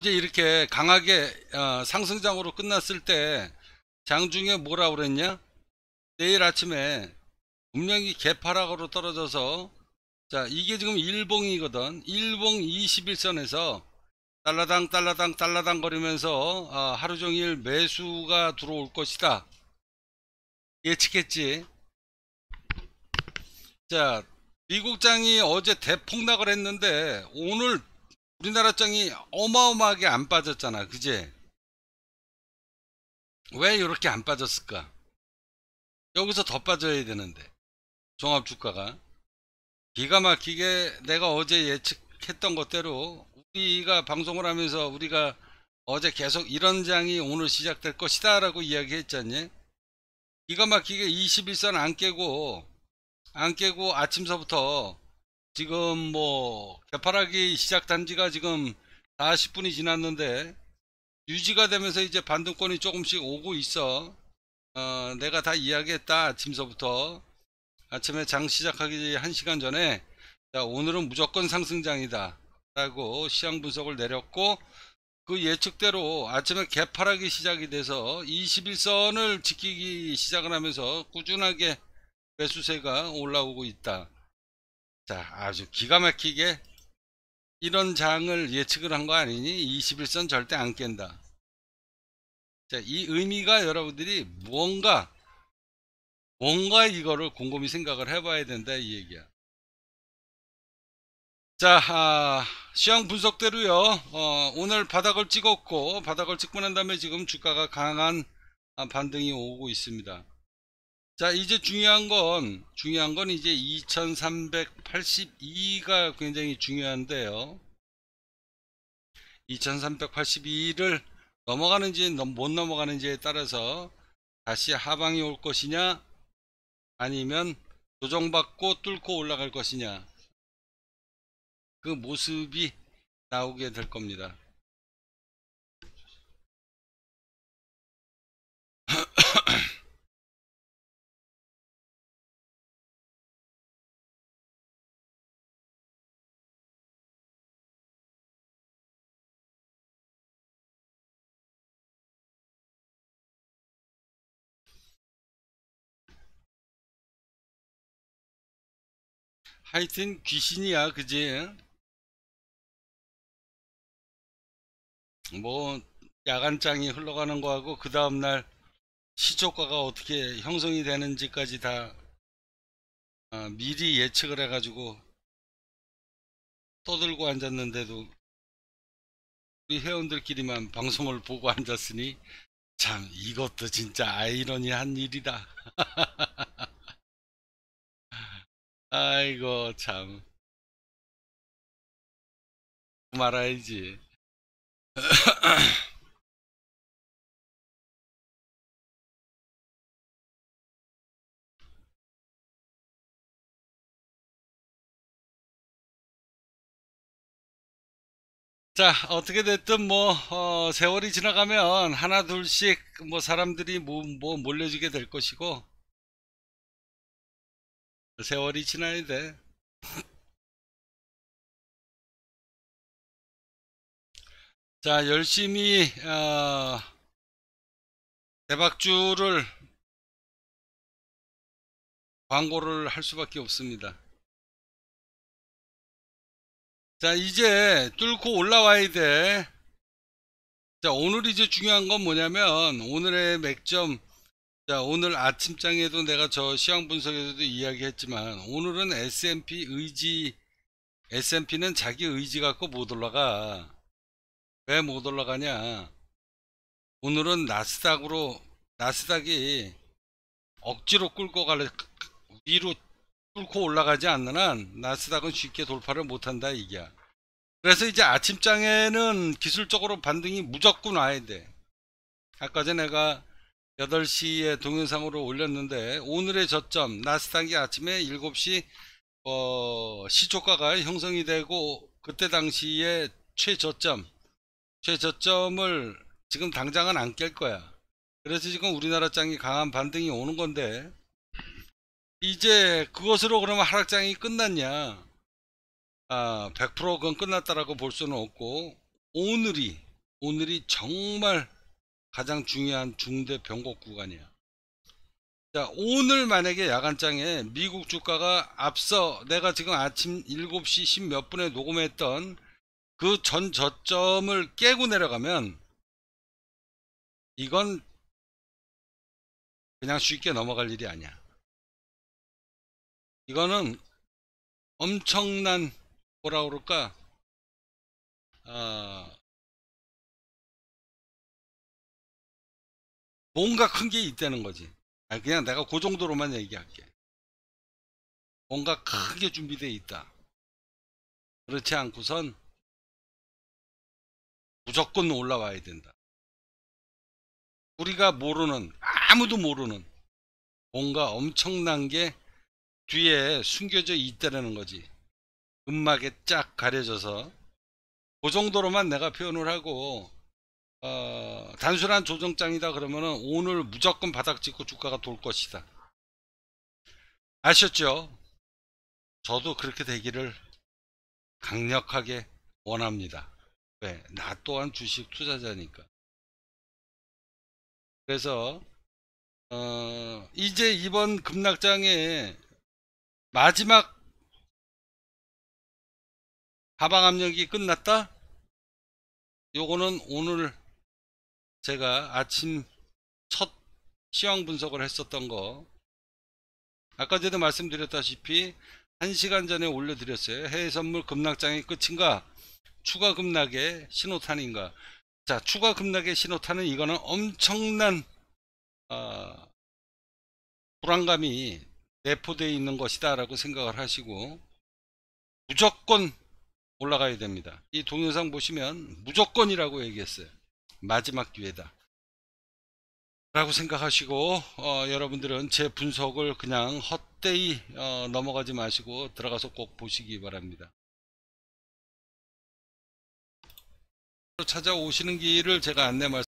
이제 이렇게 강하게 어, 상승장으로 끝났을 때 장중에 뭐라 그랬냐? 내일 아침에 분명히 개파락으로 떨어져서 자 이게 지금 일봉이거든. 일봉 21선에서 달라당 달라당 달라당 거리면서 아, 하루 종일 매수가 들어올 것이다. 예측했지. 자 미국장이 어제 대폭락을 했는데 오늘 우리나라 장이 어마어마하게 안 빠졌잖아 그제 왜 이렇게 안 빠졌을까 여기서 더 빠져야 되는데 종합주가가 기가 막히게 내가 어제 예측했던 것대로 우리가 방송을 하면서 우리가 어제 계속 이런 장이 오늘 시작될 것이다 라고 이야기했잖니 기가 막히게 21선 안 깨고 안 깨고 아침서부터 지금 뭐개파락기 시작단 지가 지금 40분이 지났는데 유지가 되면서 이제 반등권이 조금씩 오고 있어 어, 내가 다 이야기했다 아침서부터 아침에 장 시작하기 1시간 전에 자, 오늘은 무조건 상승장이다 라고 시향 분석을 내렸고 그 예측대로 아침에 개파락기 시작이 돼서 21선을 지키기 시작을 하면서 꾸준하게 매수세가 올라오고 있다 자, 아주 기가 막히게 이런 장을 예측을 한 거 아니니 21선 절대 안 깬다. 자, 이 의미가 여러분들이 무언가 뭔가 이거를 곰곰이 생각을 해봐야 된다 이 얘기야. 자, 아, 시황 분석대로요. 어, 오늘 바닥을 찍었고 바닥을 찍고 난 다음에 지금 주가가 강한 아, 반등이 오고 있습니다. 자 이제 중요한 건 중요한 건 이제 2382가 굉장히 중요한데요 2382를 넘어가는지 못 넘어가는지에 따라서 다시 하방이 올 것이냐 아니면 조정받고 뚫고 올라갈 것이냐 그 모습이 나오게 될 겁니다 하여튼 귀신이야 그지 뭐 야간장이 흘러가는 거하고 그 다음날 시초과가 어떻게 형성이 되는지까지 다 아, 미리 예측을 해가지고 떠들고 앉았는데도 우리 회원들끼리만 방송을 보고 앉았으니 참 이것도 진짜 아이러니한 일이다 아이고 참 말아야지 자 어떻게 됐든 뭐 어, 세월이 지나가면 하나 둘씩 뭐 사람들이 뭐, 뭐 몰려지게 될 것이고 세월이 지나야 돼. 자, 열심히 어, 대박주를 광고를 할 수밖에 없습니다. 자, 이제 뚫고 올라와야 돼. 자, 오늘 이제 중요한 건 뭐냐면 오늘의 맥점 자 오늘 아침장에도 내가 저 시황 분석에서도 이야기했지만 오늘은 S&P 의지 S&P는 자기 의지 갖고 못 올라가 왜 못 올라가냐 오늘은 나스닥으로 나스닥이 억지로 끌고 갈래 위로 뚫고 올라가지 않는 한 나스닥은 쉽게 돌파를 못한다 이게 그래서 이제 아침장에는 기술적으로 반등이 무조건 와야 돼 아까 전에 내가 8시에 동영상으로 올렸는데 오늘의 저점 나스닥이 아침에 7시 어, 시초가가 형성이 되고 그때 당시에 최저점 최저점을 지금 당장은 안 깰 거야 그래서 지금 우리나라 장이 강한 반등이 오는 건데 이제 그것으로 그러면 하락장이 끝났냐 아, 100% 그건 끝났다라고 볼 수는 없고 오늘이 오늘이 정말 가장 중요한 중대 변곡 구간이야. 자, 오늘 만약에 야간장에 미국 주가가 앞서 내가 지금 아침 7시 10몇 분에 녹음했던 그 전 저점을 깨고 내려가면 이건 그냥 쉽게 넘어갈 일이 아니야. 이거는 엄청난 뭐라 그럴까 어, 뭔가 큰 게 있다는 거지. 아, 그냥 내가 그 정도로만 얘기할게. 뭔가 크게 준비되어 있다. 그렇지 않고선 무조건 올라와야 된다. 우리가 모르는, 아무도 모르는 뭔가 엄청난 게 뒤에 숨겨져 있다는 거지. 음막에 쫙 가려져서 그 정도로만 내가 표현을 하고 어, 단순한 조정장이다 그러면은 오늘 무조건 바닥 찍고 주가가 돌 것이다. 아셨죠? 저도 그렇게 되기를 강력하게 원합니다. 왜? 네, 나 또한 주식 투자자니까. 그래서 어, 이제 이번 급락장에 마지막 하방 압력이 끝났다? 요거는 오늘 제가 아침 첫 시황 분석을 했었던 거 아까 전에 말씀드렸다시피 1시간 전에 올려드렸어요. 해외 선물 급락장의 끝인가? 추가 급락의 신호탄인가? 자, 추가 급락의 신호탄은 이거는 엄청난 어, 불안감이 내포되어 있는 것이다 라고 생각을 하시고 무조건 올라가야 됩니다. 이 동영상 보시면 무조건이라고 얘기했어요. 마지막 기회다. 라고 생각하시고 어, 여러분들은 제 분석을 그냥 헛되이 어, 넘어가지 마시고 들어가서 꼭 보시기 바랍니다. 찾아오시는 길을 제가 안내 말씀